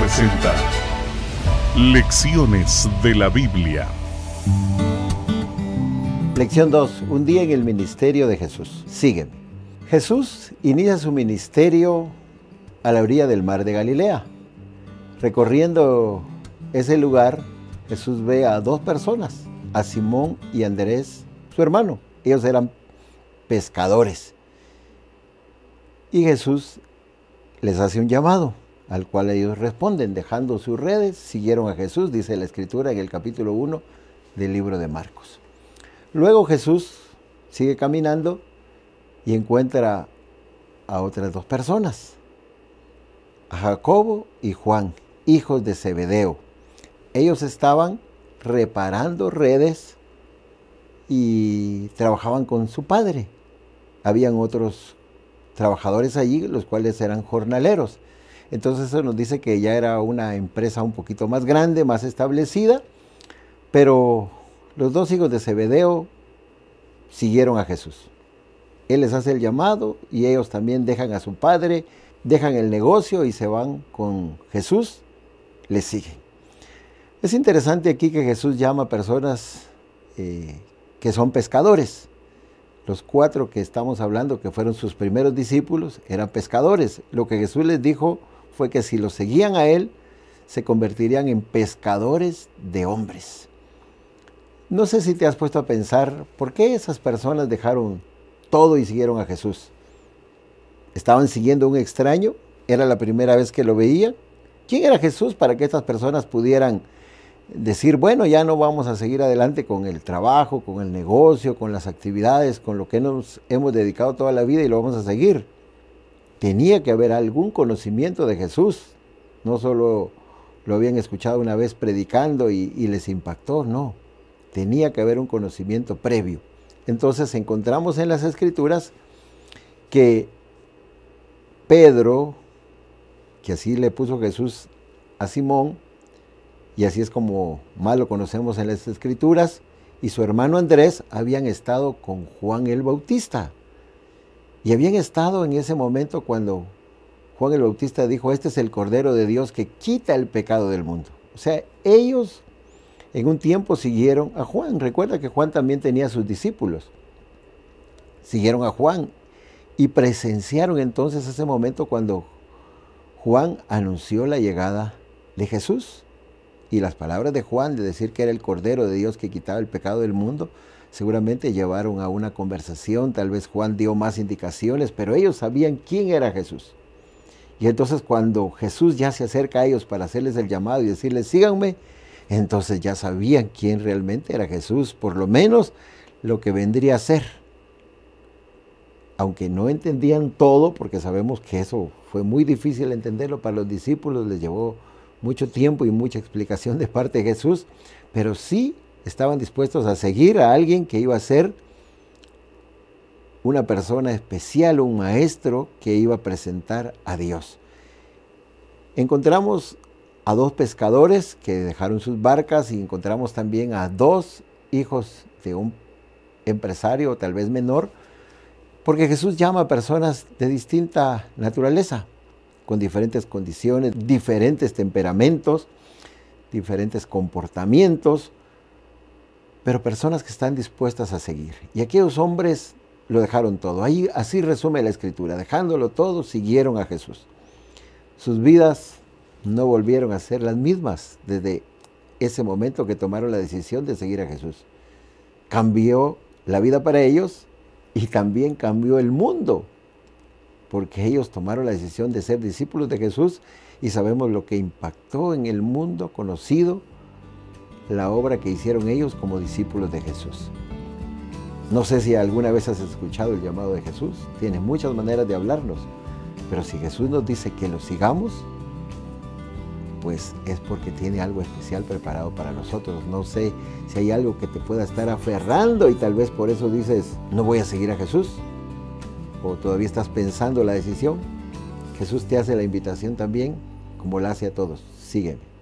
presenta Lecciones de la Biblia. Lección 2. Un día en el ministerio de Jesús. Siguen. Jesús inicia su ministerio a la orilla del mar de Galilea. Recorriendo ese lugar, Jesús ve a dos personas, a Simón y Andrés, su hermano. Ellos eran pescadores. Y Jesús les hace un llamado al cual ellos responden, dejando sus redes, siguieron a Jesús, dice la escritura en el capítulo 1 del libro de Marcos. Luego Jesús sigue caminando y encuentra a otras dos personas, a Jacobo y Juan, hijos de Zebedeo. Ellos estaban reparando redes y trabajaban con su padre. Habían otros trabajadores allí, los cuales eran jornaleros. Entonces eso nos dice que ya era una empresa un poquito más grande, más establecida, pero los dos hijos de Zebedeo siguieron a Jesús. Él les hace el llamado y ellos también dejan a su padre, dejan el negocio y se van con Jesús, les siguen. Es interesante aquí que Jesús llama a personas eh, que son pescadores. Los cuatro que estamos hablando, que fueron sus primeros discípulos, eran pescadores. Lo que Jesús les dijo fue que si lo seguían a él, se convertirían en pescadores de hombres. No sé si te has puesto a pensar por qué esas personas dejaron todo y siguieron a Jesús. ¿Estaban siguiendo a un extraño? ¿Era la primera vez que lo veían? ¿Quién era Jesús para que estas personas pudieran decir, bueno, ya no vamos a seguir adelante con el trabajo, con el negocio, con las actividades, con lo que nos hemos dedicado toda la vida y lo vamos a seguir? tenía que haber algún conocimiento de Jesús, no solo lo habían escuchado una vez predicando y, les impactó, no, tenía que haber un conocimiento previo. Entonces encontramos en las escrituras que Pedro, que así le puso Jesús a Simón, y así es como más lo conocemos en las escrituras, y su hermano Andrés habían estado con Juan el Bautista. Y habían estado en ese momento cuando Juan el Bautista dijo, este es el Cordero de Dios que quita el pecado del mundo. O sea, ellos en un tiempo siguieron a Juan. Recuerda que Juan también tenía sus discípulos. Siguieron a Juan y presenciaron entonces ese momento cuando Juan anunció la llegada de Jesús. Y las palabras de Juan de decir que era el Cordero de Dios que quitaba el pecado del mundo seguramente llevaron a una conversación, tal vez Juan dio más indicaciones, pero ellos sabían quién era Jesús. Y entonces cuando Jesús ya se acerca a ellos para hacerles el llamado y decirles, síganme, entonces ya sabían quién realmente era Jesús, por lo menos lo que vendría a ser. Aunque no entendían todo, porque sabemos que eso fue muy difícil entenderlo para los discípulos, les llevó mucho tiempo y mucha explicación de parte de Jesús, pero sí estaban dispuestos a seguir a alguien que iba a ser una persona especial, un maestro que iba a presentar a Dios. Encontramos a dos pescadores que dejaron sus barcas y encontramos también a dos hijos de un empresario, tal vez menor, porque Jesús llama a personas de distinta naturaleza, con diferentes condiciones, diferentes temperamentos, diferentes comportamientos, pero personas que están dispuestas a seguir. Y aquellos hombres lo dejaron todo. Ahí así resume la escritura, dejándolo todo, siguieron a Jesús. Sus vidas no volvieron a ser las mismas desde ese momento que tomaron la decisión de seguir a Jesús. Cambió la vida para ellos y también cambió el mundo, porque ellos tomaron la decisión de ser discípulos de Jesús y sabemos lo que impactó en el mundo conocido la obra que hicieron ellos como discípulos de Jesús. No sé si alguna vez has escuchado el llamado de Jesús, tiene muchas maneras de hablarnos, pero si Jesús nos dice que lo sigamos, pues es porque tiene algo especial preparado para nosotros. No sé si hay algo que te pueda estar aferrando y tal vez por eso dices, no voy a seguir a Jesús, o todavía estás pensando la decisión. Jesús te hace la invitación también, como la hace a todos, sígueme.